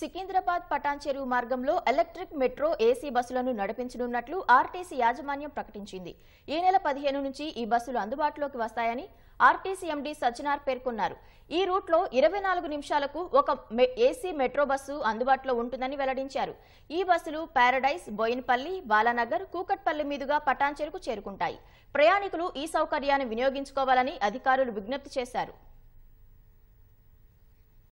సికింద్రాబాద్ పటాన్ చెరువు మార్గంలో electric metro AC బస్సులను నడిపించనున్నట్లు ఆర్టీసీ యాజమాన్యం ప్రకటించింది ఈ నెల పదిహేను నుంచి ఈ బస్సులు అందుబాటులోకి వస్తాయని ఆర్టీసీ ఎండీ సజ్జనార్ పేర్కొన్నారు ఈ రూట్లో ఇరవై నాలుగు నిమిషాలకు ఒక ఏసీ మెట్రో బస్సు అందుబాటులో ఉంటుందని వెల్లడించారు ఈ బస్సులు పారడైస్ బోయిన్పల్లి బాలానగర్ కూకట్పల్లి మీదుగా పటాన్చెరుకు చేరుకుంటాయి ప్రయాణికులు ఈ సౌకర్యాన్ని వినియోగించుకోవాలని అధికారులు విజ్ఞప్తి చేశారు